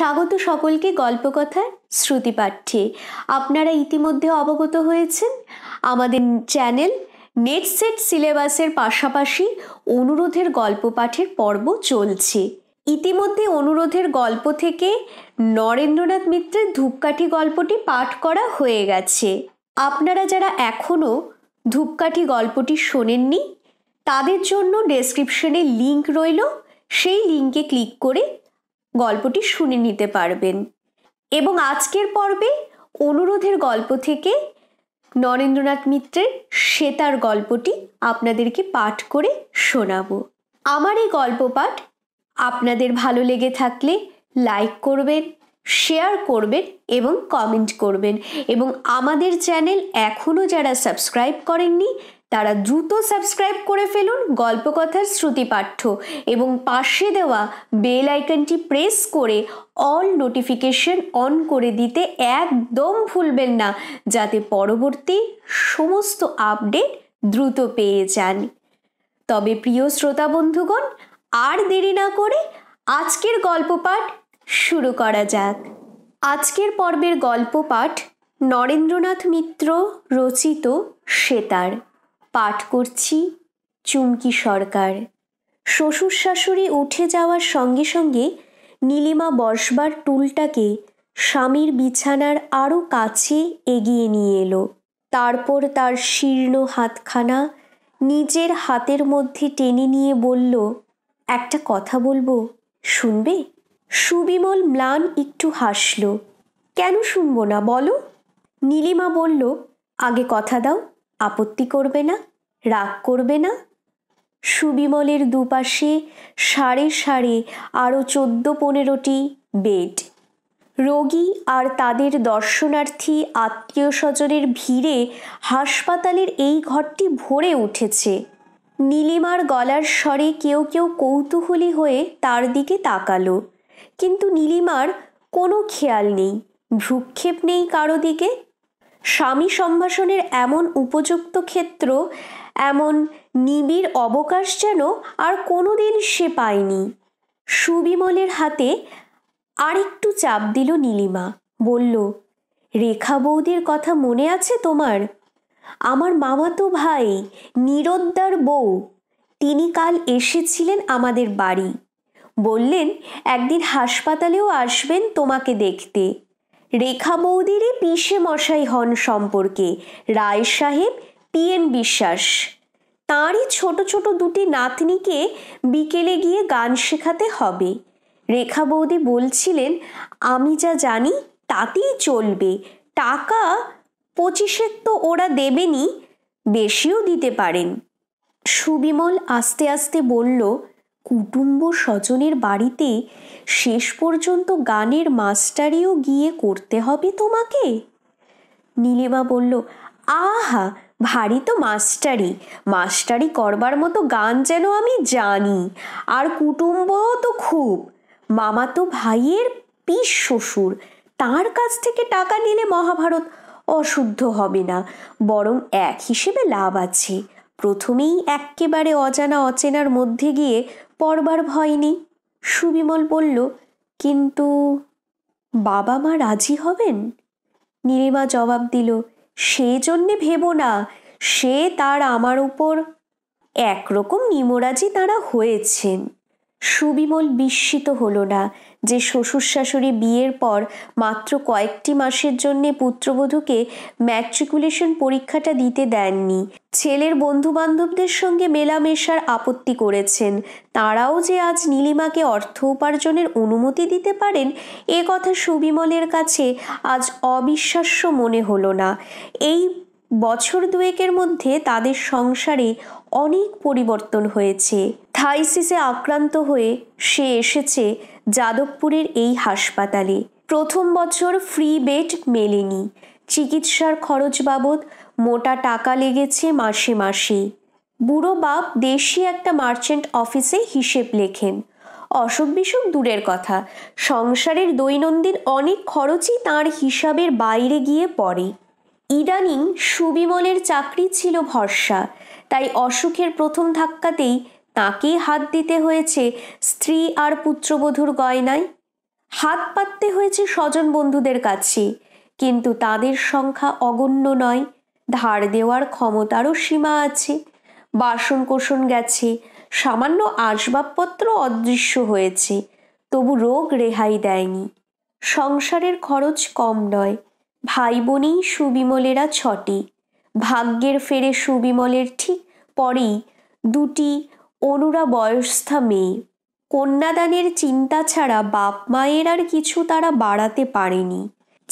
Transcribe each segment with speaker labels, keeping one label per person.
Speaker 1: স্বাগত সকলকে গল্পকথার শ্রুতিপাঠ্যে আপনারা ইতিমধ্যে অবগত হয়েছেন আমাদের চ্যানেল নেটসেট সিলেবাসের পাশাপাশি অনুরোধের গল্প পাঠের পর্ব চলছে ইতিমধ্যে অনুরোধের গল্প থেকে নরেন্দ্রনাথ মিত্রের ধূপকাঠি গল্পটি পাঠ করা হয়ে গেছে আপনারা যারা এখনও ধূপকাঠি গল্পটি শোনেননি তাদের জন্য ডেসক্রিপশনে লিংক রইল সেই লিঙ্কে ক্লিক করে গল্পটি শুনে নিতে পারবেন এবং আজকের পর্বে অনুরোধের গল্প থেকে নরেন্দ্রনাথ মিত্রের শ্বেতার গল্পটি আপনাদেরকে পাঠ করে শোনাবো আমার এই গল্প পাঠ আপনাদের ভালো লেগে থাকলে লাইক করবেন শেয়ার করবেন এবং কমেন্ট করবেন এবং আমাদের চ্যানেল এখনও যারা সাবস্ক্রাইব করেননি তারা দ্রুত সাবস্ক্রাইব করে ফেলুন গল্পকথার শ্রুতি পাঠ্য এবং পাশে দেওয়া বেল আইকনটি প্রেস করে অল নোটিফিকেশন অন করে দিতে একদম ভুলবেন না যাতে পরবর্তী সমস্ত আপডেট দ্রুত পেয়ে যান তবে প্রিয় শ্রোতা বন্ধুগণ আর দেরি না করে আজকের গল্প পাঠ শুরু করা যাক আজকের পর্বের গল্প পাঠ নরেন্দ্রনাথ মিত্র রচিত সেতার পাঠ করছি চুমকি সরকার শ্বশুর শাশুড়ি উঠে যাওয়ার সঙ্গে সঙ্গে নীলিমা বসবার টুলটাকে স্বামীর বিছানার আরও কাছে এগিয়ে নিয়ে এলো তারপর তার শীর্ণ হাতখানা নিজের হাতের মধ্যে টেনে নিয়ে বলল একটা কথা বলবো শুনবে সুবিমল ম্লান একটু হাসল কেন শুনবো না বলো নীলিমা বলল আগে কথা দাও আপত্তি করবে না রাগ করবে না সুবিমলের দুপাশে সাড়ে সাড়ে আরও চোদ্দ পনেরোটি বেড রোগী আর তাদের দর্শনার্থী আত্মীয় স্বজনের ভিড়ে হাসপাতালের এই ঘরটি ভরে উঠেছে নীলিমার গলার স্বরে কেউ কেউ কৌতূহলী হয়ে তার দিকে তাকালো কিন্তু নীলিমার কোনো খেয়াল নেই ভ্রুক্ষেপ নেই কারো দিকে স্বামী সম্ভাষণের এমন উপযুক্ত ক্ষেত্র এমন নিবিড় অবকাশ যেন আর কোনোদিন সে পায়নি সুবিমলের হাতে আরেকটু চাপ দিল নীলিমা বলল রেখা বৌদির কথা মনে আছে তোমার আমার মামাতো ভাই নিরোদ্দার বউ তিনি কাল এসেছিলেন আমাদের বাড়ি বললেন একদিন হাসপাতালেও আসবেন তোমাকে দেখতে রেখা বৌদিরই পিসে মশাই হন সম্পর্কে রায় সাহেব পিএন বিশ্বাস তাঁরই ছোট ছোট দুটি নাতনিকে বিকেলে গিয়ে গান শেখাতে হবে রেখা বৌদি বলছিলেন আমি যা জানি তাতেই চলবে টাকা পঁচিশের তো ওরা দেবেনি বেশিও দিতে পারেন সুবিমল আস্তে আস্তে বলল কুটুম্ব স্বজনের বাড়িতে শেষ পর্যন্ত গানের মাস্টারিও গিয়ে করতে হবে তোমাকে নীলিমা বলল আহা ভারী তো মাস্টারি মাস্টারি করবার মতো গান যেন আমি জানি আর কুটুম্ব তো খুব মামা তো ভাইয়ের পিস শ্বশুর তার কাছ থেকে টাকা নিলে মহাভারত অশুদ্ধ হবে না বরং এক হিসেবে লাভ আছে প্রথমেই একেবারে অজানা অচেনার মধ্যে গিয়ে পড়বার ভয় নেই সুবিমল বলল কিন্তু বাবা মা রাজি হবেন নীলিমা জবাব দিল সেজন্যে ভেব না সে তার আমার উপর একরকম নিমরাজি তারা হয়েছেন সুবিমল বিস্মিত হলো না যে শ্বশুর শাশুড়ি বিয়ের পর মাত্র কয়েকটি মাসের জন্য পুত্রবধূকে ম্যাট্রিকুলেশন পরীক্ষাটা দিতে দেননি ছেলের বন্ধুবান্ধবদের সঙ্গে মেলামেশার আপত্তি করেছেন তারাও যে আজ নীলিমাকে অর্থ উপার্জনের অনুমতি দিতে পারেন এ কথা সুবিমলের কাছে আজ অবিশ্বাস্য মনে হলো না এই বছর দুয়েকের মধ্যে তাদের সংসারে অনেক পরিবর্তন হয়েছে থাইসিসে আক্রান্ত হয়ে সে এসেছে যাদবপুরের এই হাসপাতালে প্রথম বছর ফ্রি বেড মেলেনি চিকিৎসার খরচ বাবদ মোটা টাকা লেগেছে মাসে মাসে বুড়ো বাপ দেশি একটা মার্চেন্ট অফিসে হিসেব লেখেন অসুখ বিসুখ দূরের কথা সংসারের দৈনন্দিন অনেক খরচই তার হিসাবের বাইরে গিয়ে পড়ে ইদানিং সুবিমলের চাকরি ছিল ভরসা তাই অসুখের প্রথম ধাক্কাতেই তাকে হাত দিতে হয়েছে স্ত্রী আর পুত্রবধূর গয়নায় হাত পাততে হয়েছে স্বজন বন্ধুদের কাছে কিন্তু তাদের সংখ্যা অগণ্য নয় ধার দেওয়ার ক্ষমতারও সীমা আছে বাসন কোষণ গেছে সামান্য আসবাবপত্র অদৃশ্য হয়েছে তবু রোগ রেহাই দেয়নি সংসারের খরচ কম নয় ভাই বোনেই সুবিমলেরা ছটি ভাগ্যের ফেরে সুবিমলের ঠিক পরেই দুটি অনুরা বয়স্থা মেয়ে কন্যাদানের চিন্তা ছাড়া বাপ মায়ের আর কিছু তারা বাড়াতে পারেনি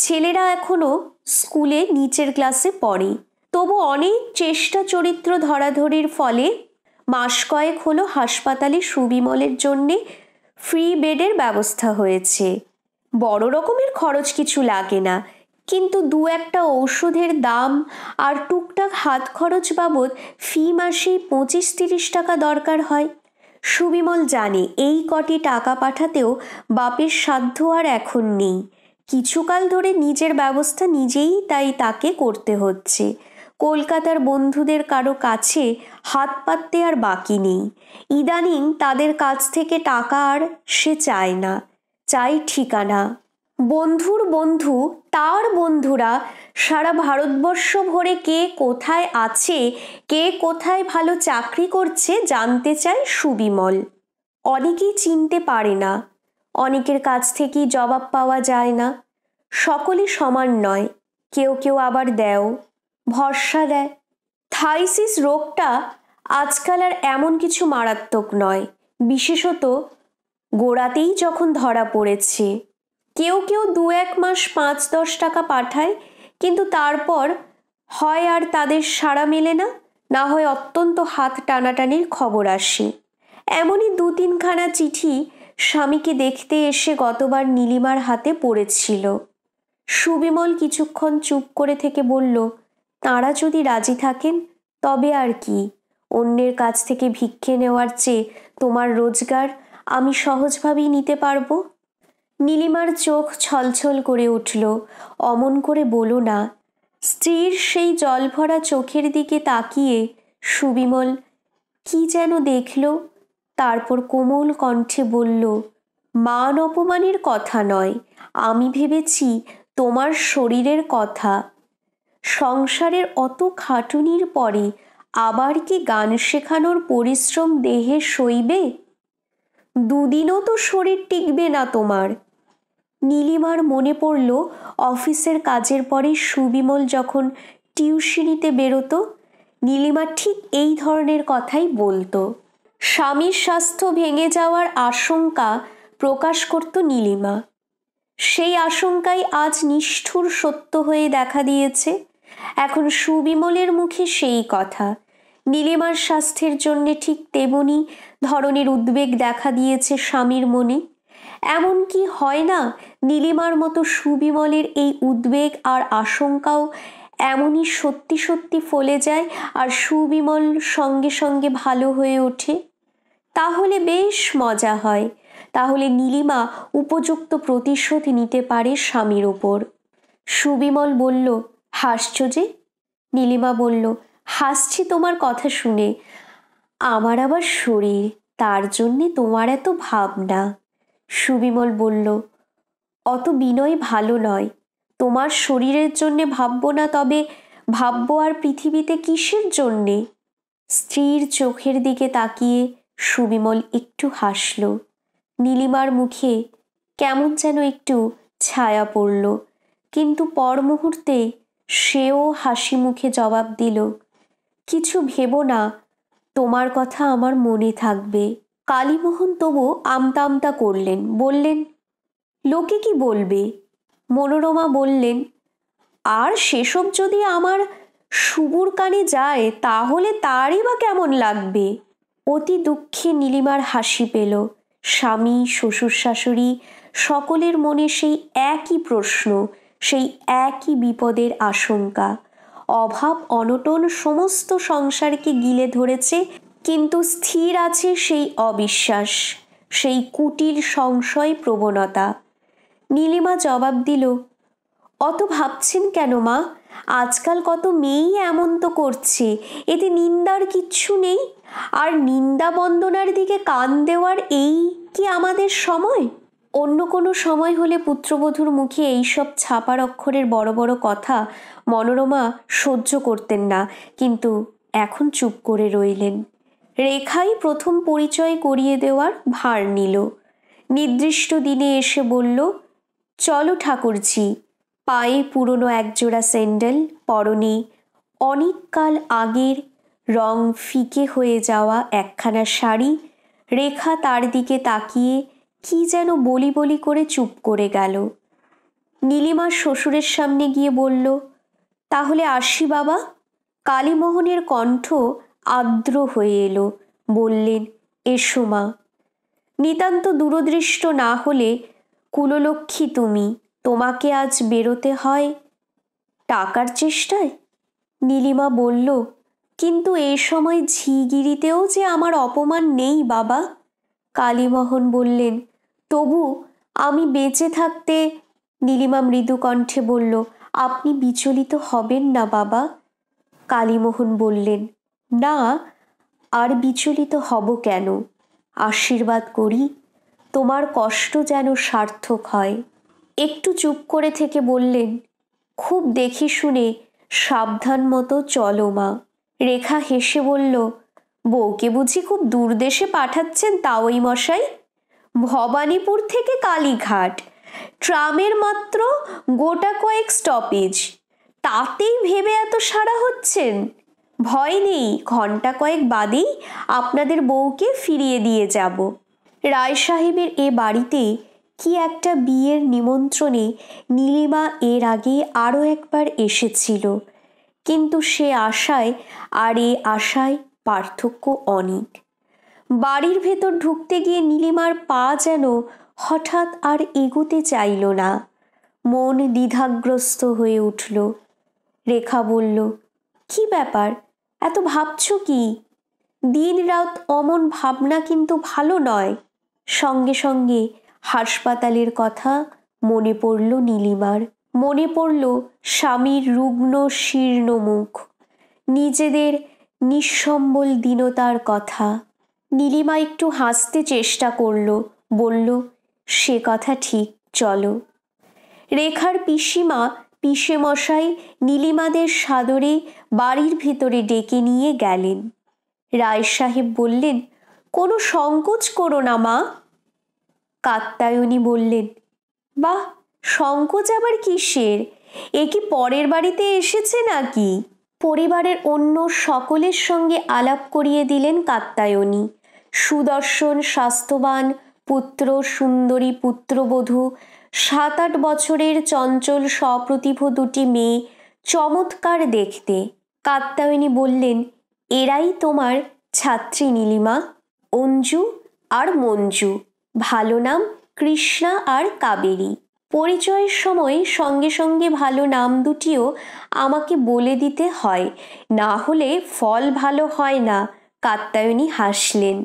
Speaker 1: ছেলেরা এখনও স্কুলে নিচের ক্লাসে পড়ে তবু অনেক চেষ্টা চরিত্র ধরাধরির ফলে মাস কয়েক হলো হাসপাতালে সুবিমলের জন্যে ফ্রি বেডের ব্যবস্থা হয়েছে বড় রকমের খরচ কিছু লাগে না কিন্তু দু একটা ঔষধের দাম আর টুকটাক হাত খরচ বাবদ ফি মাসেই পঁচিশ তিরিশ টাকা দরকার হয় সুবিমল জানে এই কটি টাকা পাঠাতেও বাপের সাধ্য আর এখন নেই কিছুকাল ধরে নিজের ব্যবস্থা নিজেই তাই তাকে করতে হচ্ছে কলকাতার বন্ধুদের কারো কাছে হাত পাততে আর বাকি নেই ইদানিং তাদের কাছ থেকে টাকা আর সে চায় না চাই ঠিকানা বন্ধুর বন্ধু তার বন্ধুরা সারা ভারতবর্ষ ভরে কে কোথায় আছে কে কোথায় ভালো চাকরি করছে জানতে চায় সুবিমল অনেকেই চিনতে পারে না অনেকের কাছ থেকেই জবাব পাওয়া যায় না সকলে সমান নয় কেউ কেউ আবার দেও ভরসা দেয় থাইসিস রোগটা আজকাল আর এমন কিছু মারাত্মক নয় বিশেষত গোড়াতেই যখন ধরা পড়েছে কেউ কেউ দু এক মাস পাঁচ দশ টাকা পাঠায় কিন্তু তারপর হয় আর তাদের সাড়া মেলে না না হয় অত্যন্ত হাত টানাটানির খবর আসি এমনই দু তিনখানা চিঠি স্বামীকে দেখতে এসে গতবার নীলিমার হাতে পড়েছিল সুবিমল কিছুক্ষণ চুপ করে থেকে বলল তাঁরা যদি রাজি থাকেন তবে আর কি অন্যের কাছ থেকে ভিক্ষে নেওয়ার চেয়ে তোমার রোজগার আমি সহজভাবেই নিতে পারবো নীলিমার চোখ ছলছল করে উঠল অমন করে বলো না স্ত্রীর সেই জলভরা চোখের দিকে তাকিয়ে সুবিমল কি যেন দেখল তারপর কোমল কণ্ঠে বলল মান অপমানের কথা নয় আমি ভেবেছি তোমার শরীরের কথা সংসারের অত খাটুনির পরে আবার কি গান শেখানোর পরিশ্রম দেহে সইবে দুদিনও তো শরীর টিকবে না তোমার নীলিমার মনে পড়ল অফিসের কাজের পরে সুবিমল যখন টিউশনিতে বেরোতো নীলিমা ঠিক এই ধরনের কথাই বলতো স্বামীর স্বাস্থ্য ভেঙে যাওয়ার আশঙ্কা প্রকাশ করত নীলিমা সেই আশঙ্কাই আজ নিষ্ঠুর সত্য হয়ে দেখা দিয়েছে এখন সুবিমলের মুখে সেই কথা নীলিমার স্বাস্থ্যের জন্যে ঠিক তেমনি ধরনের উদ্বেগ দেখা দিয়েছে স্বামীর মনে এমন কি হয় না নীলিমার মতো সুবিমলের এই উদ্বেগ আর আশঙ্কাও এমনই সত্যি সত্যি ফলে যায় আর সুবিমল সঙ্গে সঙ্গে ভালো হয়ে ওঠে তাহলে বেশ মজা হয় তাহলে নীলিমা উপযুক্ত প্রতিশোধ নিতে পারে স্বামীর ওপর সুবিমল বলল হাসছ যে নীলিমা বলল হাসছি তোমার কথা শুনে আমার আবার শরীর তার জন্যে তোমার এত ভাবনা সুবিমল বলল অত বিনয় ভালো নয় তোমার শরীরের জন্যে ভাবব না তবে ভাবব আর পৃথিবীতে কিসের জন্যে স্ত্রীর চোখের দিকে তাকিয়ে সুবিমল একটু হাসল নীলিমার মুখে কেমন যেন একটু ছায়া পড়ল কিন্তু পর মুহূর্তে সেও হাসি মুখে জবাব দিল কিছু ভেবো না তোমার কথা আমার মনে থাকবে কালীমোহন তবু আমতা আমতা করলেন বললেন লোকে কি বলবে মনোরমা বললেন আর সেসব যদি আমার সুবুর কানে যায় তাহলে তারই বা কেমন লাগবে অতি দুঃখে নীলিমার হাসি পেল স্বামী শ্বশুর শাশুড়ি সকলের মনে সেই একই প্রশ্ন সেই একই বিপদের আশঙ্কা অভাব অনটন সমস্ত সংসারকে গিলে ধরেছে কিন্তু স্থির আছে সেই অবিশ্বাস সেই কুটির সংশয় প্রবণতা নীলিমা জবাব দিল অত ভাবছেন কেন মা আজকাল কত মেয়েই এমন তো করছে এতে নিন্দার কিচ্ছু নেই আর নিন্দা বন্দনার দিকে কান দেওয়ার এই কি আমাদের সময় অন্য কোনো সময় হলে পুত্রবধূর মুখে এইসব ছাপার অক্ষরের বড় বড় কথা মনোরমা সহ্য করতেন না কিন্তু এখন চুপ করে রইলেন রেখাই প্রথম পরিচয় করিয়ে দেওয়ার ভার নিল নির্দিষ্ট দিনে এসে বলল চলো ঠাকুরজি পায়ে পুরনো একজোড়া স্যান্ডেল পরনে অনেককাল আগের রং ফিকে হয়ে যাওয়া একখানা শাড়ি রেখা তার দিকে তাকিয়ে কি যেন বলি বলি করে চুপ করে গেল নীলিমা শ্বশুরের সামনে গিয়ে বলল তাহলে আসি বাবা কালীমোহনের কণ্ঠ আর্দ্র হয়ে এলো বললেন এসো মা নিতান্ত দূরদৃষ্ট না হলে কুললক্ষ্মী তুমি তোমাকে আজ বেরোতে হয় টাকার চেষ্টায় নীলিমা বলল কিন্তু এ সময় ঝিগিরিতেও যে আমার অপমান নেই বাবা কালীমোহন বললেন তবু আমি বেঁচে থাকতে নীলিমা মৃদু কণ্ঠে বলল আপনি বিচলিত হবেন না বাবা কালীমোহন বললেন না আর বিচলিত হব কেন আশীর্বাদ করি তোমার কষ্ট যেন সার্থক হয় একটু চুপ করে থেকে বললেন খুব দেখি শুনে সাবধান মতো চলো মা রেখা হেসে বলল বউকে বুঝি খুব দূর দেশে পাঠাচ্ছেন এই মশাই ভবানীপুর থেকে কালীঘাট ট্রামের মাত্র গোটা কয়েক স্টপেজ তাতেই ভেবে এত সারা হচ্ছেন ভয় নেই ঘন্টা কয়েক বাদেই আপনাদের বউকে ফিরিয়ে দিয়ে যাব রায় সাহেবের এ বাড়িতে কি একটা বিয়ের নিমন্ত্রণে নীলিমা এর আগে আরও একবার এসেছিল কিন্তু সে আশায় আর এ আশায় পার্থক্য অনেক বাড়ির ভেতর ঢুকতে গিয়ে নীলিমার পা যেন হঠাৎ আর এগোতে চাইল না মন দ্বিধাগ্রস্ত হয়ে উঠল রেখা বলল কি ব্যাপার এত ভাবছ কি দিন রাত অমন ভাবনা কিন্তু ভালো নয় সঙ্গে সঙ্গে হাসপাতালের কথা মনে পড়ল নীলিমার মনে পড়ল স্বামীর রুগ্ন শীর্ণ মুখ নিজেদের নিঃসম্বল দীনতার কথা নীলিমা একটু হাসতে চেষ্টা করল বলল সে কথা ঠিক চলো রেখার পিসিমা মশাই নীলিমাদের সাদরে বাড়ির ভিতরে ডেকে নিয়ে গেলেন রায় সাহেব বললেন কোনো সংকোচ করো না মা কাত্তায়নী বললেন বাহ সংকোচ আবার কিসের এ কি পরের বাড়িতে এসেছে নাকি পরিবারের অন্য সকলের সঙ্গে আলাপ করিয়ে দিলেন কাত্তায়নী সুদর্শন স্বাস্থ্যবান পুত্র সুন্দরী পুত্রবধূ সাত আট বছরের চঞ্চল সপ্রতিভ দুটি মেয়ে চমৎকার দেখতে কাত্তায়নী বললেন এরাই তোমার ছাত্রী নীলিমা অঞ্জু আর মঞ্জু ভালো নাম কৃষ্ণা আর কাবেরী পরিচয়ের সময় সঙ্গে সঙ্গে ভালো নাম দুটিও আমাকে বলে দিতে হয় না হলে ফল ভালো হয় না কাত্তায়নী হাসলেন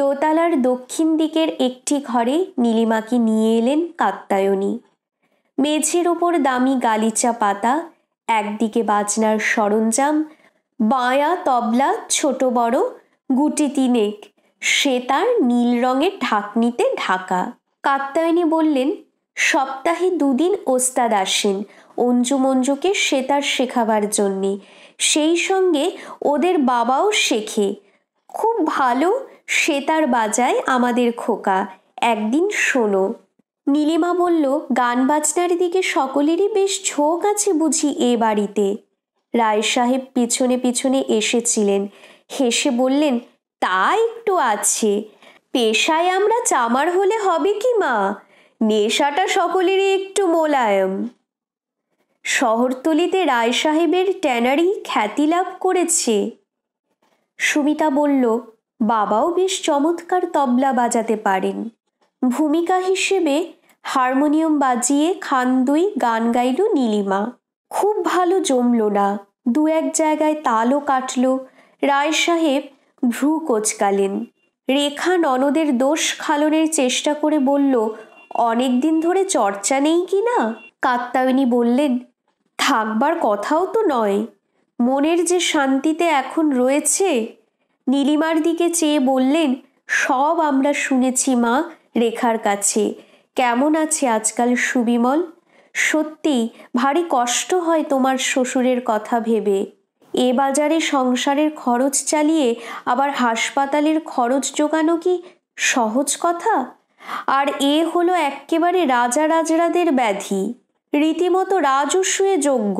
Speaker 1: দোতলার দক্ষিণ দিকের একটি ঘরে নীলিমাকে নিয়ে এলেন কাত্তায়নী মেঝের ওপর দামি গালিচা পাতা একদিকে বাজনার সরঞ্জাম বায়া তবলা ছোট বড় গুটি তিনেক সে তার নীল রঙের ঢাকনিতে ঢাকা কাত্তায়নী বললেন সপ্তাহে দুদিন ওস্তাদ আসেন অঞ্জু মঞ্জুকে তার শেখাবার জন্যে সেই সঙ্গে ওদের বাবাও শেখে খুব ভালো সেতার বাজায় আমাদের খোকা একদিন শোনো নীলিমা বলল গান বাজনার দিকে সকলেরই বেশ ঝোঁক আছে বুঝি এ বাড়িতে রায় সাহেব পিছনে পিছনে এসেছিলেন হেসে বললেন তা একটু আছে পেশায় আমরা চামার হলে হবে কি মা নেশাটা সকলেরই একটু মোলায়ম শহরতলিতে রায় সাহেবের ট্যানারি খ্যাতি লাভ করেছে সুমিতা বলল বাবাও বেশ চমৎকার তবলা বাজাতে পারেন ভূমিকা হিসেবে হারমোনিয়াম বাজিয়ে দুই গান গাইল নীলিমা খুব ভালো জমল না দু এক জায়গায় তালও কাটল রায় সাহেব ভ্রু কোচকালেন রেখা ননদের দোষ খালনের চেষ্টা করে বলল অনেক দিন ধরে চর্চা নেই কি না কাত্তায়নী বললেন থাকবার কথাও তো নয় মনের যে শান্তিতে এখন রয়েছে নীলিমার দিকে চেয়ে বললেন সব আমরা শুনেছি মা রেখার কাছে কেমন আছে আজকাল সুবিমল সত্যি ভারী কষ্ট হয় তোমার শ্বশুরের কথা ভেবে এ বাজারে সংসারের খরচ চালিয়ে আবার হাসপাতালের খরচ জোগানো কি সহজ কথা আর এ হলো একেবারে রাজা রাজরাদের ব্যাধি রীতিমতো রাজস্বয়ে যোগ্য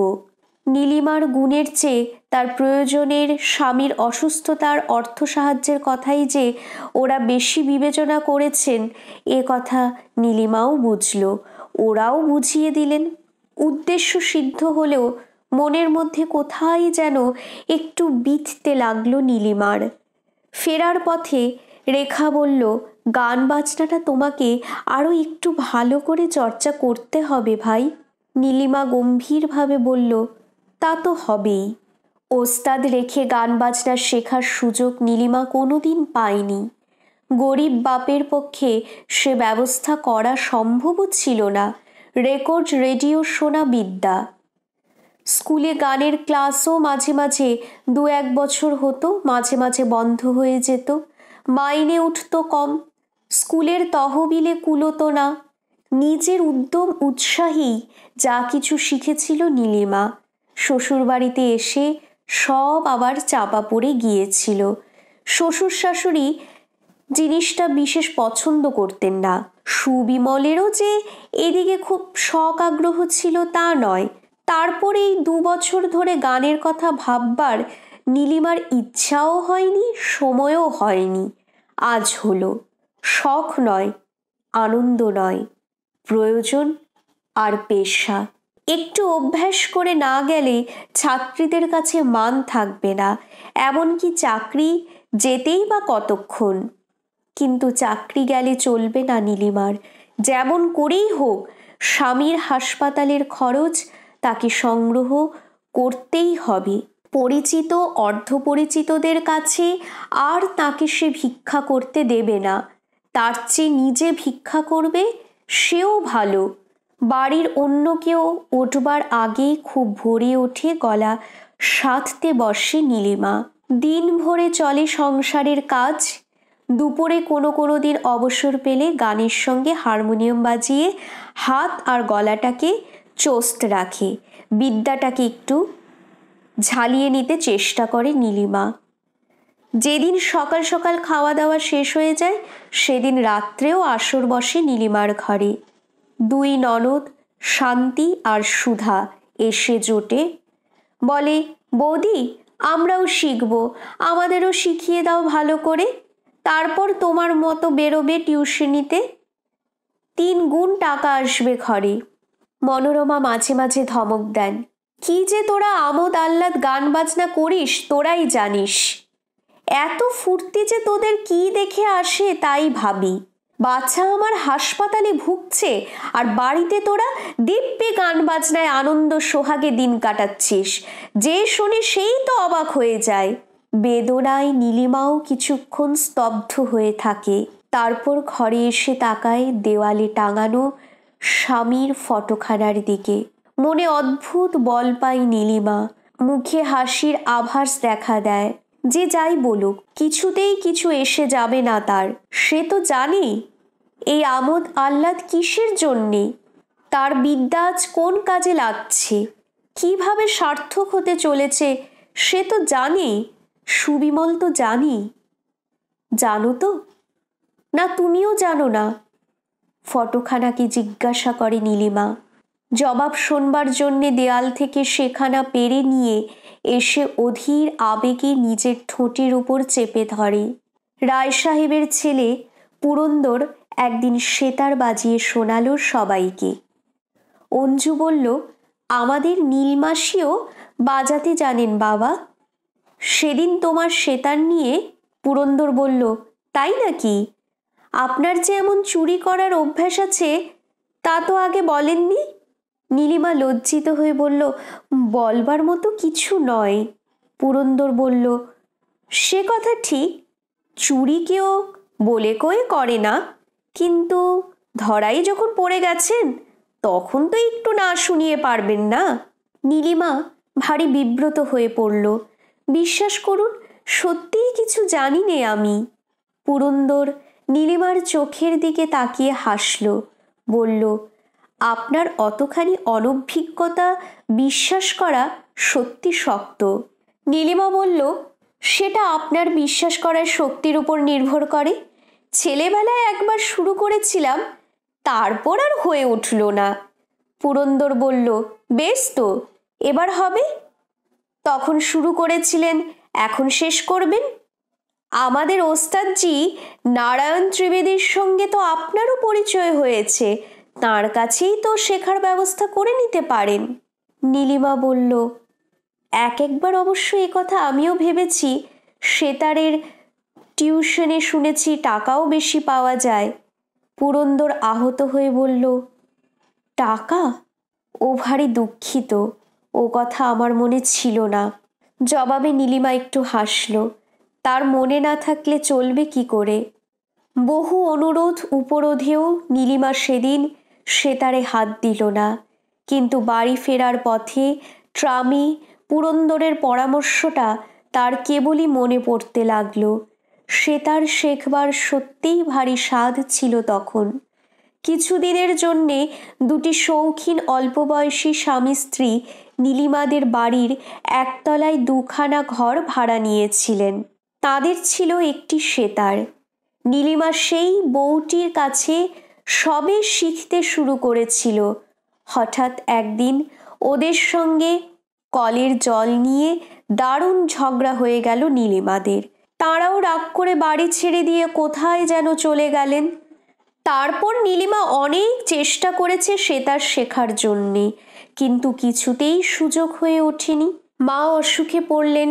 Speaker 1: নীলিমার গুণের চেয়ে তার প্রয়োজনের স্বামীর অসুস্থতার অর্থ সাহায্যের কথাই যে ওরা বেশি বিবেচনা করেছেন এ কথা নীলিমাও বুঝল ওরাও বুঝিয়ে দিলেন উদ্দেশ্য সিদ্ধ হলেও মনের মধ্যে কোথায় যেন একটু বিঁধতে লাগলো নীলিমার ফেরার পথে রেখা বলল গান বাজনাটা তোমাকে আরও একটু ভালো করে চর্চা করতে হবে ভাই নীলিমা গম্ভীরভাবে বলল তা তো হবেই ওস্তাদ রেখে গান বাজনা শেখার সুযোগ নীলিমা কোনোদিন পায়নি গরিব বাপের পক্ষে সে ব্যবস্থা করা সম্ভবও ছিল না রেকর্ড রেডিও শোনা বিদ্যা স্কুলে গানের ক্লাসও মাঝে মাঝে দু এক বছর হতো মাঝে মাঝে বন্ধ হয়ে যেত মাইনে উঠত কম স্কুলের তহবিলে কুলোতো না নিজের উদ্যম উৎসাহেই যা কিছু শিখেছিল নীলিমা শ্বশুরবাড়িতে এসে সব আবার চাপা পড়ে গিয়েছিল শ্বশুর শাশুড়ি জিনিসটা বিশেষ পছন্দ করতেন না সুবিমলেরও যে এদিকে খুব শখ আগ্রহ ছিল তা নয় তারপরেই দু বছর ধরে গানের কথা ভাববার নীলিমার ইচ্ছাও হয়নি সময়ও হয়নি আজ হলো শখ নয় আনন্দ নয় প্রয়োজন আর পেশা একটু অভ্যাস করে না গেলে ছাত্রীদের কাছে মান থাকবে না এমনকি চাকরি যেতেই বা কতক্ষণ কিন্তু চাকরি গেলে চলবে না নীলিমার যেমন করেই হোক স্বামীর হাসপাতালের খরচ তাকে সংগ্রহ করতেই হবে পরিচিত অর্ধপরিচিতদের কাছে আর তাকে সে ভিক্ষা করতে দেবে না তার চেয়ে নিজে ভিক্ষা করবে সেও ভালো বাড়ির অন্য কেউ উঠবার আগেই খুব ভরে ওঠে গলা সাধতে বসে নীলিমা দিন ভরে চলে সংসারের কাজ দুপুরে কোনো কোনো দিন অবসর পেলে গানের সঙ্গে হারমোনিয়াম বাজিয়ে হাত আর গলাটাকে চোস্ত রাখে বিদ্যাটাকে একটু ঝালিয়ে নিতে চেষ্টা করে নীলিমা যেদিন সকাল সকাল খাওয়া দাওয়া শেষ হয়ে যায় সেদিন রাত্রেও আসর বসে নীলিমার ঘরে দুই ননদ শান্তি আর সুধা এসে জোটে বলে বৌদি আমরাও শিখব আমাদেরও শিখিয়ে দাও ভালো করে তারপর তোমার মতো বেরোবে টিউশনিতে তিন গুণ টাকা আসবে ঘরে মনোরমা মাঝে মাঝে ধমক দেন কি যে তোরা আমোদ আহ্লাদ গান বাজনা করিস তোরাই জানিস এত ফুর্তি যে তোদের কি দেখে আসে তাই ভাবি বাচ্চা আমার হাসপাতালে ভুগছে আর বাড়িতে তোরা দিব্যি গান বাজনায় আনন্দ সোহাগে দিন কাটাচ্ছিস যে শুনে সেই তো অবাক হয়ে যায় বেদনায় নীলিমাও কিছুক্ষণ স্তব্ধ হয়ে থাকে তারপর ঘরে এসে তাকায় দেওয়ালে টাঙানো স্বামীর ফটোখানার দিকে মনে অদ্ভুত বল পায় নীলিমা মুখে হাসির আভাস দেখা দেয় যে যাই বলুক কিছুতেই কিছু এসে যাবে না তার সে তো জানে এই আমোদ আহ্লাদ কিসের জন্যে তার বিদ্যা আজ কোন কাজে লাগছে কিভাবে সার্থক হতে চলেছে সে তো জানে সুবিমল তো জানি জানো তো না তুমিও জানো না ফটোখানাকে জিজ্ঞাসা করে নীলিমা জবাব শোনবার জন্যে দেয়াল থেকে সেখানা পেরে নিয়ে এসে অধীর আবেগে নিজের ঠোঁটের উপর চেপে ধরে রায় সাহেবের ছেলে পুরন্দর একদিন সেতার বাজিয়ে শোনালো সবাইকে অঞ্জু বলল আমাদের নীলমাসিও বাজাতে জানেন বাবা সেদিন তোমার সেতার নিয়ে পুরন্দর বলল তাই নাকি আপনার যে এমন চুরি করার অভ্যাস আছে তা তো আগে বলেননি নীলিমা লজ্জিত হয়ে বলল বলবার মতো কিছু নয় পুরন্দর বলল সে কথা ঠিক চুরি কেউ বলে কয়ে করে না কিন্তু ধরাই যখন পড়ে গেছেন তখন তো একটু না শুনিয়ে পারবেন না নীলিমা ভারী বিব্রত হয়ে পড়ল বিশ্বাস করুন সত্যিই কিছু জানি নে আমি পুরন্দর নীলিমার চোখের দিকে তাকিয়ে হাসল বলল আপনার অতখানি অনভিজ্ঞতা বিশ্বাস করা সত্যি শক্ত নীলিমা বলল সেটা আপনার বিশ্বাস করার শক্তির উপর নির্ভর করে ছেলেবেলায় একবার শুরু করেছিলাম তারপর আর হয়ে উঠল না পুরন্দর বলল বেশ তো এবার হবে তখন শুরু করেছিলেন এখন শেষ করবেন আমাদের ওস্তাদজি নারায়ণ ত্রিবেদীর সঙ্গে তো আপনারও পরিচয় হয়েছে তার কাছেই তো শেখার ব্যবস্থা করে নিতে পারেন নীলিমা বলল এক একবার অবশ্য এ কথা আমিও ভেবেছি সেতারের টিউশনে শুনেছি টাকাও বেশি পাওয়া যায় পুরন্দর আহত হয়ে বলল টাকা ও ভারী দুঃখিত ও কথা আমার মনে ছিল না জবাবে নীলিমা একটু হাসল তার মনে না থাকলে চলবে কি করে বহু অনুরোধ উপরোধেও নীলিমা সেদিন সে তারে হাত দিল না কিন্তু বাড়ি ফেরার পথে ট্রামি পুরন্দরের পরামর্শটা তার কেবলই মনে পড়তে লাগল সে তার শেখবার সত্যিই ভারী স্বাদ ছিল তখন কিছুদিনের জন্যে দুটি শৌখিন অল্পবয়সী স্বামী স্ত্রী নীলিমাদের বাড়ির একতলায় দুখানা ঘর ভাড়া নিয়েছিলেন তাদের ছিল একটি সেতার নীলিমা সেই বউটির কাছে সবে শিখতে শুরু করেছিল হঠাৎ একদিন ওদের সঙ্গে কলের জল নিয়ে দারুণ ঝগড়া হয়ে গেল নীলিমাদের তাঁরাও রাগ করে বাড়ি ছেড়ে দিয়ে কোথায় যেন চলে গেলেন তারপর নীলিমা অনেক চেষ্টা করেছে সে তার শেখার জন্যে কিন্তু কিছুতেই সুযোগ হয়ে ওঠেনি মা অসুখে পড়লেন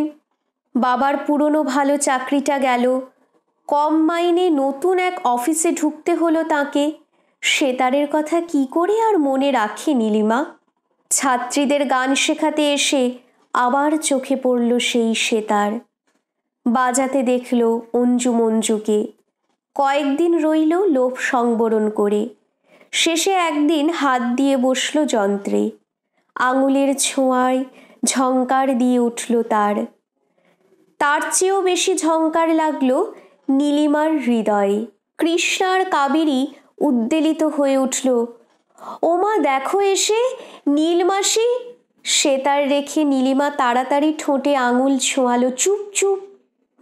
Speaker 1: বাবার পুরনো ভালো চাকরিটা গেল কম মাইনে নতুন এক অফিসে ঢুকতে হলো তাকে সেতারের কথা কি করে আর মনে রাখে নীলিমা ছাত্রীদের গান শেখাতে এসে আবার চোখে পড়ল সেই সেতার বাজাতে দেখল অঞ্জু মঞ্জুকে কয়েকদিন রইল লোভ সংবরণ করে শেষে একদিন হাত দিয়ে বসল যন্ত্রে আঙুলের ছোঁয়ায় ঝঙ্কার দিয়ে উঠল তার তার চেয়েও বেশি ঝঙ্কার লাগল নীলিমার হৃদয়ে কৃষ্ণার কাবেরী উদ্বেলিত হয়ে উঠল ওমা দেখো এসে নীলমাসি সে তার রেখে নীলিমা তাড়াতাড়ি ঠোঁটে আঙুল ছোঁয়ালো চুপ চুপ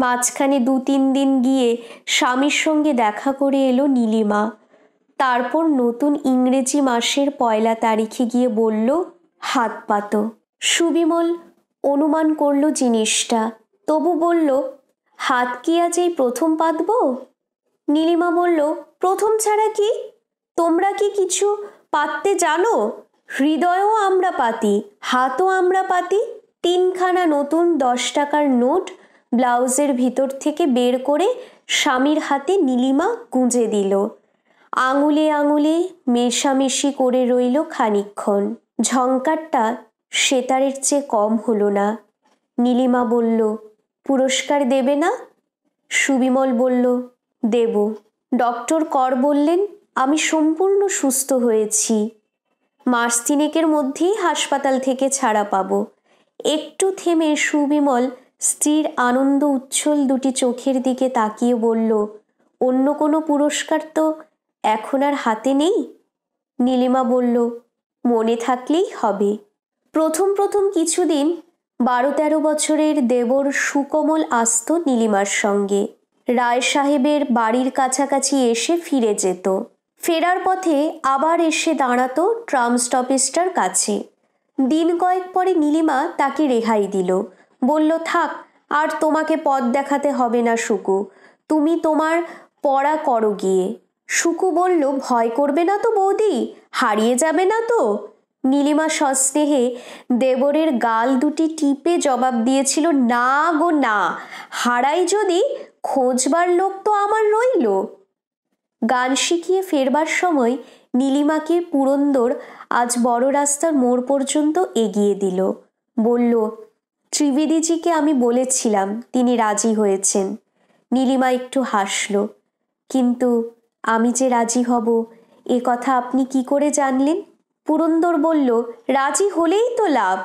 Speaker 1: মাঝখানে দু তিন দিন গিয়ে স্বামীর সঙ্গে দেখা করে এলো নীলিমা তারপর নতুন ইংরেজি মাসের পয়লা তারিখে গিয়ে বলল হাত পাতো সুবিমল অনুমান করল জিনিসটা তবু বলল হাত কি আজ এই প্রথম পাতব নীলিমা বলল প্রথম ছাড়া কি তোমরা কি কিছু পাততে জানো হৃদয়ও আমরা পাতি হাতও আমরা পাতি তিনখানা নতুন দশ টাকার নোট ব্লাউজের ভিতর থেকে বের করে স্বামীর হাতে নীলিমা গুঁজে দিল আঙুলে আঙুলে মেশামেশি করে রইল খানিক্ষণ ঝঙ্কারটা সেতারের চেয়ে কম হলো না নীলিমা বলল পুরস্কার দেবে না সুবিমল বলল দেব ডক্টর কর বললেন আমি সম্পূর্ণ সুস্থ হয়েছি মাস তিনেকের মধ্যেই হাসপাতাল থেকে ছাড়া পাব একটু থেমে সুবিমল স্ত্রীর আনন্দ উচ্ছ্বল দুটি চোখের দিকে তাকিয়ে বলল অন্য কোনো পুরস্কার তো এখন আর হাতে নেই নীলিমা বলল মনে থাকলেই হবে প্রথম প্রথম কিছুদিন বারো তেরো বছরের দেবর সুকোমল আস্ত নীলিমার সঙ্গে রায় সাহেবের বাড়ির কাছাকাছি এসে ফিরে যেত ফেরার পথে আবার এসে দাঁড়াতো ট্রাম স্টপেজটার কাছে দিন কয়েক পরে নীলিমা তাকে রেহাই দিল বলল থাক আর তোমাকে পথ দেখাতে হবে না শুকু তুমি তোমার পড়া করো গিয়ে শুকু বলল ভয় করবে না তো বৌদি হারিয়ে যাবে না তো নীলিমা সস্নেহে দেবরের গাল দুটি টিপে জবাব দিয়েছিল না গো না হারাই যদি খোঁজবার লোক তো আমার রইল গান শিখিয়ে ফেরবার সময় নীলিমাকে পুরন্দর আজ বড় রাস্তার মোড় পর্যন্ত এগিয়ে দিল বলল ত্রিবেদীজিকে আমি বলেছিলাম তিনি রাজি হয়েছেন নীলিমা একটু হাসল কিন্তু আমি যে রাজি হব এ কথা আপনি কি করে জানলেন পুরন্দর বলল রাজি হলেই তো লাভ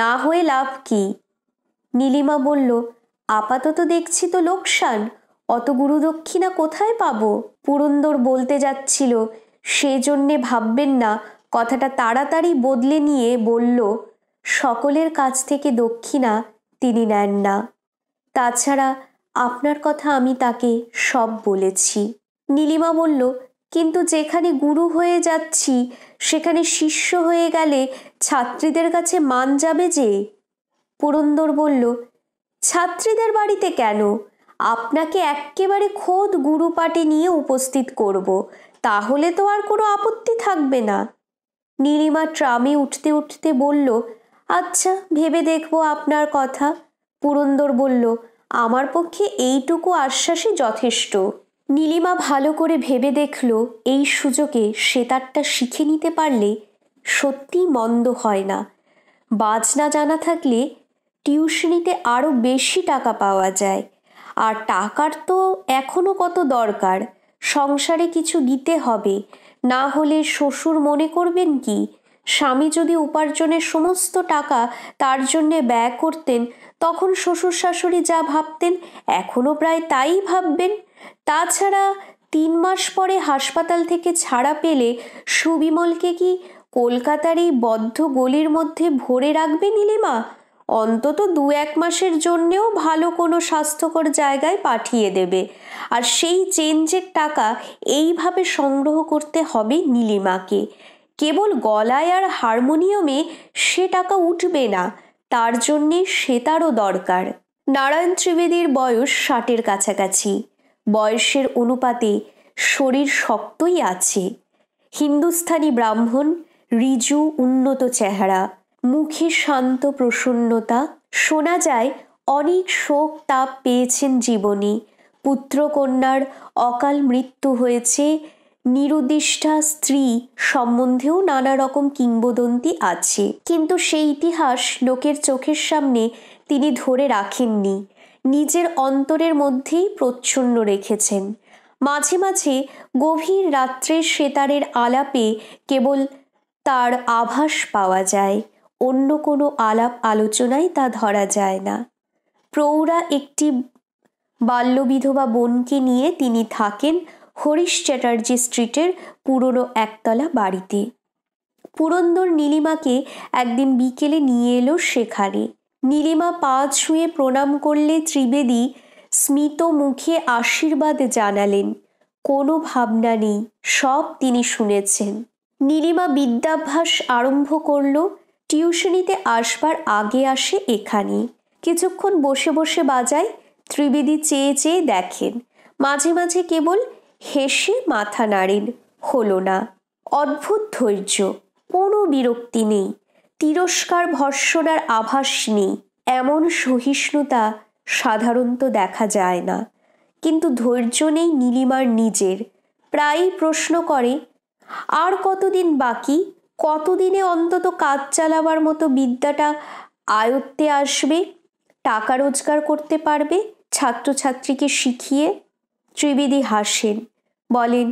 Speaker 1: না হয়ে লাভ কি নীলিমা বলল আপাতত দেখছি তো লোকসান অত গুরু দক্ষিণা কোথায় পাবো পুরন্দর বলতে যাচ্ছিল সেজন্যে ভাববেন না কথাটা তাড়াতাড়ি বদলে নিয়ে বলল সকলের কাছ থেকে দক্ষিণা তিনি নেন না তাছাড়া আপনার কথা আমি তাকে সব বলেছি নীলিমা বলল কিন্তু যেখানে গুরু হয়ে যাচ্ছি সেখানে শিষ্য হয়ে গেলে ছাত্রীদের কাছে মান যাবে যে পুরন্দর বলল ছাত্রীদের বাড়িতে কেন আপনাকে এক্কেবারে খোদ গুরুপাটে নিয়ে উপস্থিত করব তাহলে তো আর কোনো আপত্তি থাকবে না নীলিমা ট্রামে উঠতে উঠতে বলল আচ্ছা ভেবে দেখব আপনার কথা পুরন্দর বলল আমার পক্ষে এইটুকু আশ্বাসই যথেষ্ট নীলিমা ভালো করে ভেবে দেখল এই সুযোগে সে তারটা শিখে নিতে পারলে সত্যি মন্দ হয় না বাজনা জানা থাকলে টিউশনিতে আরও বেশি টাকা পাওয়া যায় আর টাকার তো এখনও কত দরকার সংসারে কিছু দিতে হবে না হলে শ্বশুর মনে করবেন কি স্বামী যদি উপার্জনের সমস্ত টাকা তার জন্যে ব্যয় করতেন তখন শ্বশুর শাশুড়ি যা ভাবতেন এখনও প্রায় তাই ভাববেন তাছাড়া তিন মাস পরে হাসপাতাল থেকে ছাড়া পেলে সুবিমলকে কি কলকাতার এই বদ্ধ গলির মধ্যে ভরে রাখবে নীলিমা অন্তত দু এক মাসের জন্যেও ভালো কোনো স্বাস্থ্যকর জায়গায় পাঠিয়ে দেবে আর সেই চেঞ্জের টাকা এইভাবে সংগ্রহ করতে হবে নীলিমাকে কেবল গলায় আর হারমোনিয়ামে সে টাকা উঠবে না তার জন্যে সে তারও দরকার নারায়ণ ত্রিবেদীর বয়স ষাটের কাছাকাছি বয়সের অনুপাতে শরীর শক্তই আছে হিন্দুস্থানি ব্রাহ্মণ রিজু উন্নত চেহারা মুখে শান্ত প্রসন্নতা শোনা যায় অনেক শোক তাপ পেয়েছেন জীবনী পুত্রকন্যার অকাল মৃত্যু হয়েছে নিরুদ্দিষ্টা স্ত্রী সম্বন্ধেও নানা রকম কিংবদন্তি আছে কিন্তু সেই ইতিহাস লোকের চোখের সামনে তিনি ধরে রাখেননি নিজের অন্তরের মধ্যেই প্রচ্ছন্ন রেখেছেন মাঝে মাঝে গভীর রাত্রে সেতারের আলাপে কেবল তার আভাস পাওয়া যায় অন্য কোনো আলাপ আলোচনায় তা ধরা যায় না প্রৌঢ়া একটি বাল্যবিধবা বোনকে নিয়ে তিনি থাকেন হরিশ চ্যাটার্জি স্ট্রিটের পুরনো একতলা বাড়িতে পুরন্দর নীলিমাকে একদিন বিকেলে নিয়ে এলো সেখানে নীলিমা পা ছুঁয়ে প্রণাম করলে ত্রিবেদী স্মিত মুখে আশীর্বাদ জানালেন কোনো ভাবনা নেই সব তিনি শুনেছেন নীলিমা বিদ্যাভ্যাস আরম্ভ করল টিউশনিতে আসবার আগে আসে এখানে কিছুক্ষণ বসে বসে বাজায় ত্রিবেদী চেয়ে চেয়ে দেখেন মাঝে মাঝে কেবল হেসে মাথা নাড়েন হলো না অদ্ভুত ধৈর্য কোনো বিরক্তি নেই তিরস্কার ভর্ষণার আভাস নেই এমন সহিষ্ণুতা সাধারণত দেখা যায় না কিন্তু ধৈর্য নেই নীলিমার নিজের প্রায়ই প্রশ্ন করে আর কতদিন বাকি কতদিনে অন্তত কাজ চালাবার মতো বিদ্যাটা আয়ত্তে আসবে টাকা রোজগার করতে পারবে ছাত্রছাত্রীকে শিখিয়ে ত্রিবেদী হাসেন বলেন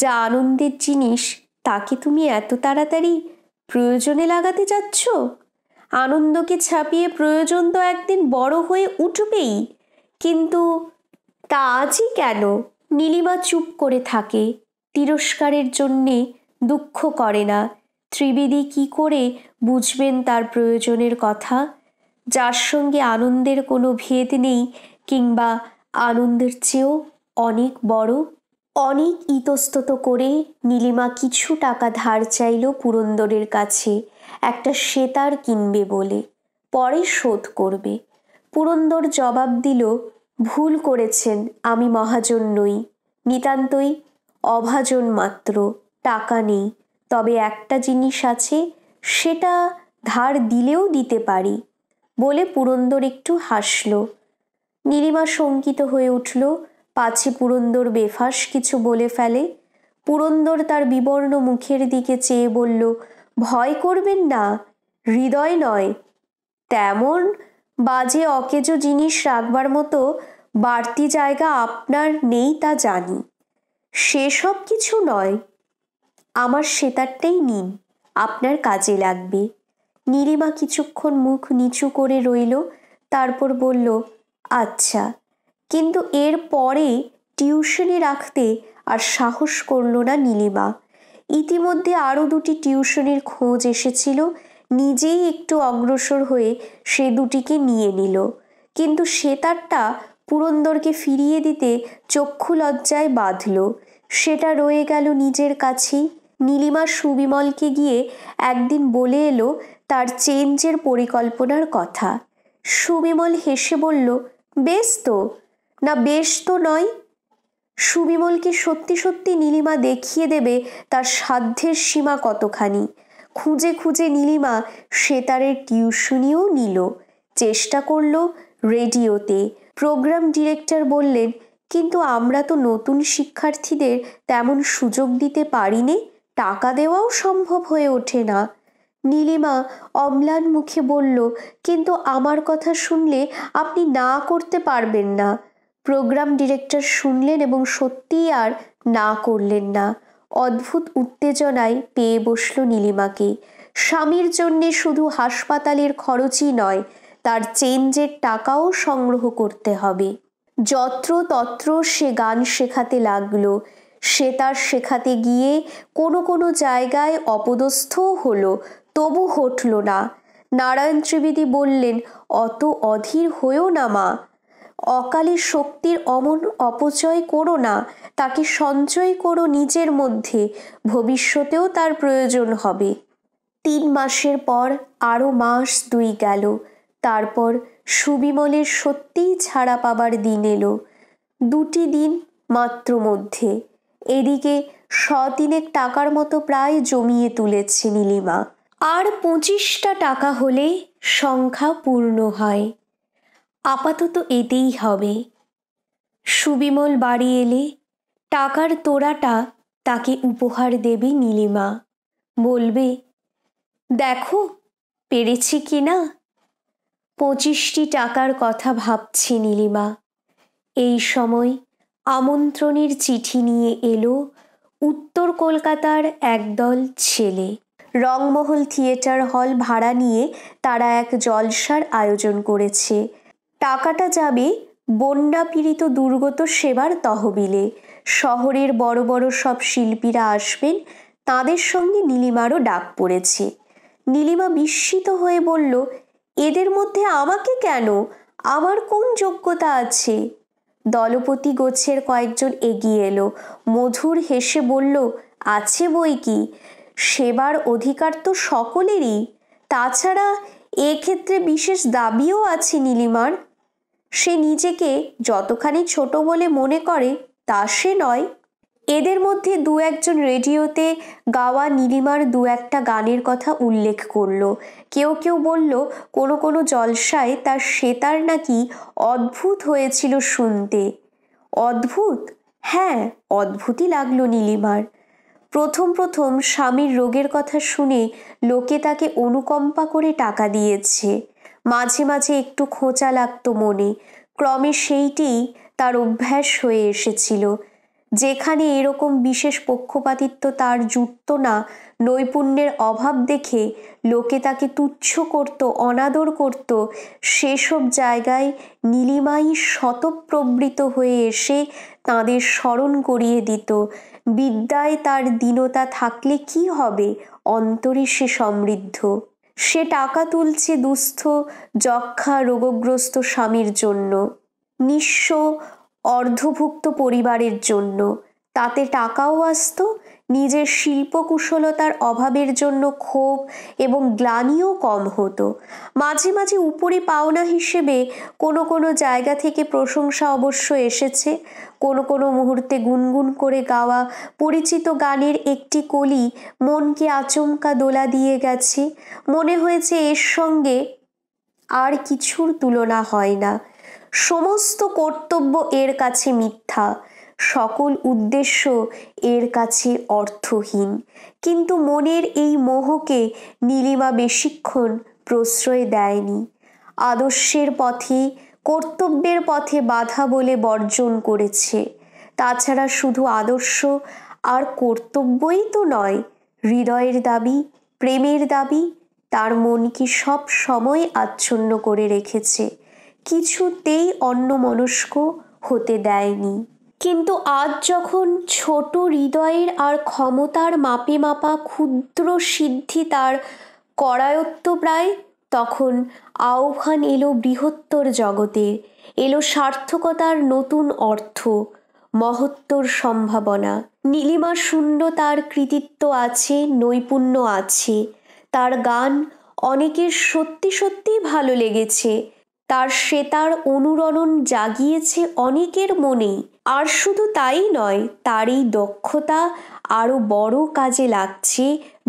Speaker 1: যা আনন্দের জিনিস তাকে তুমি এত তাড়াতাড়ি প্রয়োজনে লাগাতে যাচ্ছ আনন্দকে ছাপিয়ে প্রয়োজন তো একদিন বড় হয়ে উঠবেই কিন্তু তা আজই কেন নীলিমা চুপ করে থাকে তিরস্কারের জন্যে দুঃখ করে না ত্রিবেদী কি করে বুঝবেন তার প্রয়োজনের কথা যার সঙ্গে আনন্দের কোনো ভেদ নেই কিংবা আনন্দের চেয়েও অনেক বড় অনেক ইতস্তত করে নীলিমা কিছু টাকা ধার চাইল পুরন্দরের কাছে একটা সেতার কিনবে বলে পরে শোধ করবে পুরন্দর জবাব দিল ভুল করেছেন আমি মহাজন নই নিতান্তই অভাজন মাত্র টাকা নেই তবে একটা জিনিস আছে সেটা ধার দিলেও দিতে পারি বলে পুরন্দর একটু হাসল নীলিমা শঙ্কিত হয়ে উঠল পাছে পুরন্দর বেফাস কিছু বলে ফেলে পুরন্দর তার বিবর্ণ মুখের দিকে চেয়ে বলল ভয় করবেন না হৃদয় নয় তেমন বাজে অকেজ জিনিস রাখবার মতো বাড়তি জায়গা আপনার নেই তা জানি সেসব কিছু নয় আমার সেতারটাই নিন আপনার কাজে লাগবে নীলিমা কিছুক্ষণ মুখ নিচু করে রইল তারপর বলল আচ্ছা কিন্তু এর পরে টিউশনে রাখতে আর সাহস করল না নীলিমা ইতিমধ্যে আরও দুটি টিউশনের খোঁজ এসেছিল নিজেই একটু অগ্রসর হয়ে সে দুটিকে নিয়ে নিল কিন্তু সে তারটা পুরন্দরকে ফিরিয়ে দিতে চক্ষু লজ্জায় বাঁধল সেটা রয়ে গেল নিজের কাছেই নীলিমা সুবিমলকে গিয়ে একদিন বলে এলো তার চেঞ্জের পরিকল্পনার কথা সুবিমল হেসে বলল বেশ তো না বেশ তো নয় সুবিমলকে সত্যি সত্যি নীলিমা দেখিয়ে দেবে তার সাধ্যের সীমা কতখানি খুঁজে খুঁজে নীলিমা সেতারের টিউশনিও নিল চেষ্টা করল রেডিওতে প্রোগ্রাম ডিরেক্টর বললেন কিন্তু আমরা তো নতুন শিক্ষার্থীদের তেমন সুযোগ দিতে পারিনি টাকা দেওয়াও সম্ভব হয়ে ওঠে না নীলিমা অম্লান মুখে বলল কিন্তু আমার কথা শুনলে আপনি না করতে পারবেন না প্রোগ্রাম ডিরেক্টর শুনলেন এবং সত্যিই আর না করলেন না অদ্ভুত উত্তেজনায় পেয়ে বসল নীলিমাকে স্বামীর জন্যে শুধু হাসপাতালের খরচই নয় তার চেঞ্জের টাকাও সংগ্রহ করতে হবে যত্রতত্র সে গান শেখাতে লাগলো সে তার শেখাতে গিয়ে কোনো কোনো জায়গায় অপদস্থও হলো তবু হঠল না নারায়ণ ত্রিবেদী বললেন অত অধীর হয়েও না মা অকালে শক্তির অমন অপচয় করো না তাকে সঞ্চয় করো নিজের মধ্যে ভবিষ্যতেও তার প্রয়োজন হবে তিন মাসের পর আরও মাস দুই গেল তারপর সুবিমলের সত্যিই ছাড়া পাবার দিন এলো দুটি দিন মাত্র মধ্যে এদিকে শতিনেক টাকার মতো প্রায় জমিয়ে তুলেছে নীলিমা আর পঁচিশটা টাকা হলে সংখ্যা পূর্ণ হয় আপাতত এতেই হবে সুবিমল বাড়ি এলে টাকার তোড়াটা তাকে উপহার দেবে নীলিমা বলবে দেখো পেরেছি কি না পঁচিশটি টাকার কথা ভাবছে নীলিমা এই সময় আমন্ত্রণের চিঠি নিয়ে এলো উত্তর কলকাতার একদল ছেলে রংমহল থিয়েটার হল ভাড়া নিয়ে তারা এক জলসার আয়োজন করেছে টাকাটা যাবে বন্যাপীড়িত দুর্গত সেবার তহবিলে শহরের বড় বড় সব শিল্পীরা আসবেন তাদের সঙ্গে নীলিমারও ডাক পড়েছে নীলিমা বিস্মিত হয়ে বলল এদের মধ্যে আমাকে কেন আমার কোন যোগ্যতা আছে দলপতি গোছের কয়েকজন এগিয়ে এলো মধুর হেসে বলল আছে বই কি সেবার অধিকার তো সকলেরই তাছাড়া এক্ষেত্রে বিশেষ দাবিও আছে নীলিমার সে নিজেকে যতখানি ছোট বলে মনে করে তা সে নয় এদের মধ্যে দু একজন রেডিওতে গাওয়া নীলিমার দু একটা গানের কথা উল্লেখ করল কেউ কেউ বলল কোনো কোনো জলসায় তার সেতার নাকি অদ্ভুত হয়েছিল শুনতে অদ্ভুত হ্যাঁ অদ্ভুতই লাগলো নীলিমার প্রথম প্রথম স্বামীর রোগের কথা শুনে লোকে তাকে অনুকম্পা করে টাকা দিয়েছে মাঝে মাঝে একটু খোঁচা লাগতো মনে ক্রমে সেইটি তার অভ্যাস হয়ে এসেছিল যেখানে এরকম বিশেষ পক্ষপাতিত্ব তার জুটত না নৈপুণ্যের অভাব দেখে লোকে তাকে তুচ্ছ করত অনাদর করত সেসব জায়গায় নীলিমাই শতপ্রবৃত হয়ে এসে তাদের স্মরণ করিয়ে দিত বিদ্যায় তার দীনতা থাকলে কি হবে অন্তরে সে সমৃদ্ধ সে টাকা তুলছে দুস্থ যক্ষা রোগগ্রস্ত স্বামীর জন্য নিঃস্ব অর্ধভুক্ত পরিবারের জন্য তাতে টাকাও আসত নিজের শিল্পকুশলতার অভাবের জন্য ক্ষোভ এবং গ্লানিও কম হতো মাঝে মাঝে উপরে পাওনা হিসেবে কোনো কোনো জায়গা থেকে প্রশংসা অবশ্য এসেছে কোনো কোনো মুহূর্তে গুনগুন করে গাওয়া পরিচিত গানের একটি কলি মনকে আচমকা দোলা দিয়ে গেছে মনে হয়েছে এর সঙ্গে আর কিছুর তুলনা হয় না সমস্ত কর্তব্য এর কাছে মিথ্যা সকল উদ্দেশ্য এর কাছে অর্থহীন কিন্তু মনের এই মোহকে নীলিমা বেশিক্ষণ প্রশ্রয় দেয়নি আদর্শের পথে কর্তব্যের পথে বাধা বলে বর্জন করেছে তাছাড়া শুধু আদর্শ আর কর্তব্যই তো নয় হৃদয়ের দাবি প্রেমের দাবি তার মনকে সব সময় আচ্ছন্ন করে রেখেছে কিছুতেই অন্যমনস্ক হতে দেয়নি কিন্তু আজ যখন ছোট হৃদয়ের আর ক্ষমতার মাপে মাপা ক্ষুদ্র সিদ্ধি তার করায়ত্ত প্রায় তখন আহ্বান এলো বৃহত্তর জগতের এলো সার্থকতার নতুন অর্থ মহত্তর সম্ভাবনা নীলিমা শূন্য তার কৃতিত্ব আছে নৈপুণ্য আছে তার গান অনেকের সত্যি সত্যিই ভালো লেগেছে তার শ্বেতার অনুরণন জাগিয়েছে অনেকের মনেই আর শুধু তাই নয় তার এই দক্ষতা আরও বড় কাজে লাগছে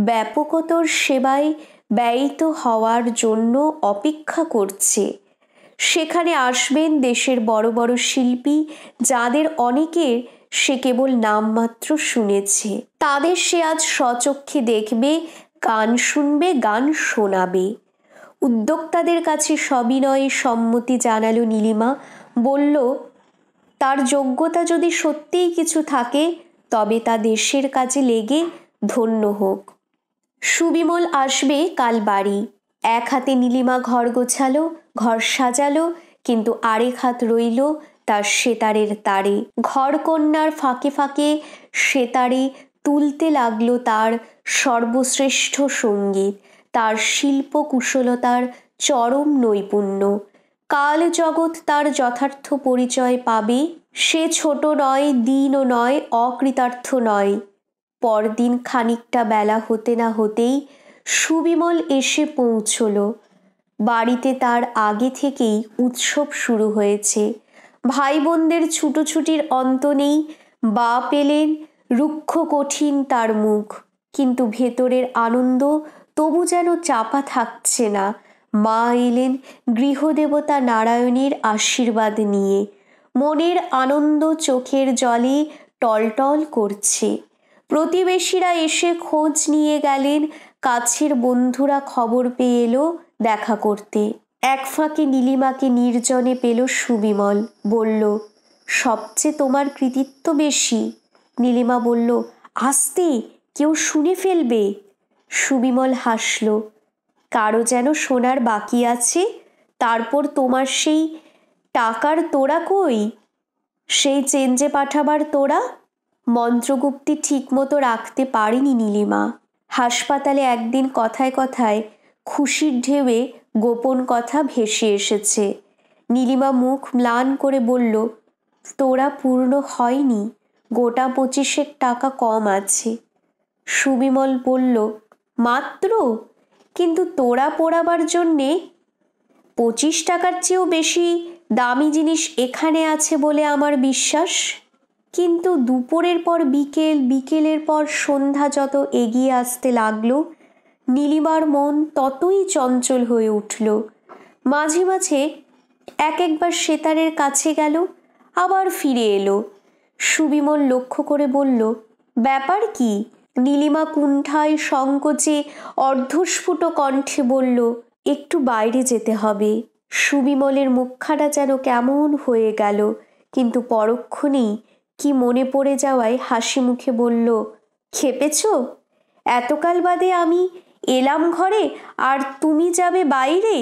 Speaker 1: ব্যাপকতর সেবায় ব্যয়িত হওয়ার জন্য অপেক্ষা করছে সেখানে আসবেন দেশের বড় বড় শিল্পী যাদের অনেকের সে কেবল নামমাত্র শুনেছে তাদের সে আজ স্বচক্ষে দেখবে গান শুনবে গান শোনাবে উদ্যোক্তাদের কাছে সবিনয়ে সম্মতি জানালো নীলিমা বলল তার যোগ্যতা যদি সত্যিই কিছু থাকে তবে তা দেশের কাজে লেগে ধন্য হোক সুবিমল আসবে কাল বাড়ি এক হাতে নীলিমা ঘর গোছালো ঘর সাজালো কিন্তু আরেক হাত রইল তার সেতারের তারে ঘরকন্যার ফাঁকে ফাঁকে সেতারে তুলতে লাগলো তার সর্বশ্রেষ্ঠ সঙ্গীত তার শিল্পকুশলতার চরম নৈপুণ্য কাল জগৎ তার যথার্থ পরিচয় পাবে সে ছোট নয় দিনও নয় অকৃতার্থ নয় পরদিন খানিকটা বেলা হতে না হতেই সুবিমল এসে পৌঁছল বাড়িতে তার আগে থেকেই উৎসব শুরু হয়েছে ভাই বোনদের ছুটোছুটির অন্ত নেই বা পেলেন রুক্ষ কঠিন তার মুখ কিন্তু ভেতরের আনন্দ তবু যেন চাপা থাকছে না মা এলেন গৃহদেবতা নারায়ণের আশীর্বাদ নিয়ে মনের আনন্দ চোখের জলে টলটল করছে প্রতিবেশীরা এসে খোঁজ নিয়ে গেলেন কাছের বন্ধুরা খবর পেয়ে এলো দেখা করতে এক ফাঁকে নীলিমাকে নির্জনে পেল সুবিমল বলল সবচেয়ে তোমার কৃতিত্ব বেশি নীলিমা বলল আস্তে কেউ শুনে ফেলবে সুবিমল হাসল কারো যেন সোনার বাকি আছে তারপর তোমার সেই টাকার তোড়া কই সেই চেঞ্জে পাঠাবার তোড়া মন্ত্রগুপ্তি ঠিকমতো রাখতে পারেনি নীলিমা হাসপাতালে একদিন কথায় কথায় খুশির ঢেউয়ে গোপন কথা ভেসে এসেছে নীলিমা মুখ ম্লান করে বলল তোরা পূর্ণ হয়নি গোটা পঁচিশেক টাকা কম আছে সুবিমল বলল মাত্র কিন্তু তোড়া পোড়াবার জন্যে পঁচিশ টাকার চেয়েও বেশি দামি জিনিস এখানে আছে বলে আমার বিশ্বাস কিন্তু দুপুরের পর বিকেল বিকেলের পর সন্ধ্যা যত এগিয়ে আসতে লাগলো নীলিমার মন ততই চঞ্চল হয়ে উঠল মাঝে মাঝে এক একবার সেতারের কাছে গেল আবার ফিরে এলো সুবিমল লক্ষ্য করে বলল ব্যাপার কি নীলিমা কুণ্ঠায় সংকোচে অর্ধস্ফুট কণ্ঠে বলল একটু বাইরে যেতে হবে সুবিমলের মুখখাটা যেন কেমন হয়ে গেল কিন্তু পরক্ষণেই কি মনে পড়ে যাওয়ায় হাসি মুখে বলল খেপেছ এতকাল বাদে আমি এলাম ঘরে আর তুমি যাবে বাইরে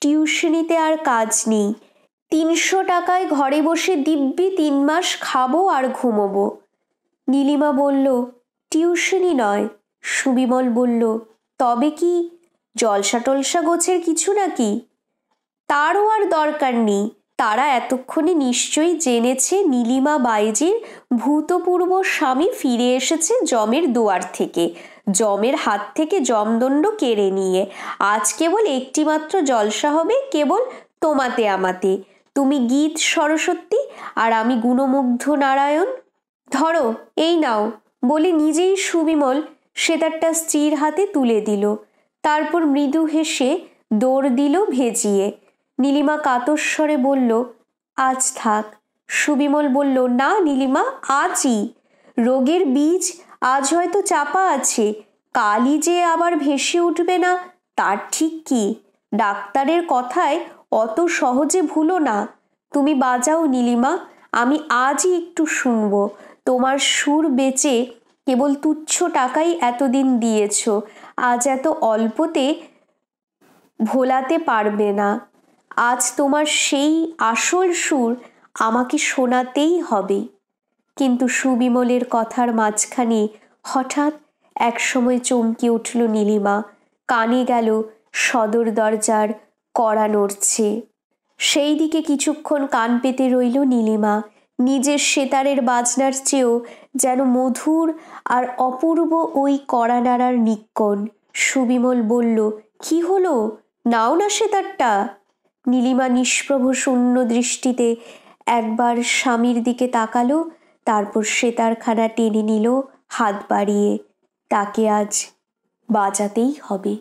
Speaker 1: টিউশনিতে আর কাজ নেই তিনশো টাকায় ঘরে বসে দিব্যি তিন মাস খাবো আর ঘুমবো নীলিমা বলল টিউশনই নয় সুবিমল বলল তবে কি জলসা টলসা গোছের কিছু নাকি তারও আর দরকার নেই তারা এতক্ষণে নিশ্চয়ই জেনেছে নীলিমা বাইজির ভূতপূর্ব স্বামী ফিরে এসেছে জমের দুয়ার থেকে জমের হাত থেকে জমদণ্ড কেড়ে নিয়ে আজ কেবল একটিমাত্র জলসা হবে কেবল তোমাতে আমাতে তুমি গীত সরস্বতী আর আমি গুণমুগ্ধ নারায়ণ ধরো এই নাও বলে নিজেই সুবিমল সেতারটা স্ত্রীর হাতে তুলে দিল তারপর মৃদু হেসে দৌড় দিল ভেজিয়ে নীলিমা কাতস্বরে বলল আজ থাক সুবিমল বলল না নীলিমা আজই রোগের বীজ আজ হয়তো চাপা আছে কালই যে আবার ভেসে উঠবে না তার ঠিক কি ডাক্তারের কথায় অত সহজে ভুলো না তুমি বাজাও নীলিমা আমি আজই একটু শুনবো তোমার সুর বেচে কেবল তুচ্ছ টাকাই এতদিন দিয়েছ আজ এত অল্পতে ভোলাতে পারবে না আজ তোমার সেই আসল সুর আমাকে শোনাতেই হবে কিন্তু সুবিমলের কথার মাঝখানে হঠাৎ একসময় চমকে উঠল নীলিমা কানে গেল সদর দরজার কড়া নড়ছে সেই দিকে কিছুক্ষণ কান পেতে রইল নীলিমা নিজের সেতারের বাজনার চেয়েও যেন মধুর আর অপূর্ব ওই কড়ানাড়ার নিক্কণ সুবিমল বলল কি হলো নাও না সেতারটা নীলিমা নিষ্প্রভ শূন্য দৃষ্টিতে একবার স্বামীর দিকে তাকালো তারপর সেতারখানা টেনে নিল হাত বাড়িয়ে তাকে আজ বাজাতেই হবে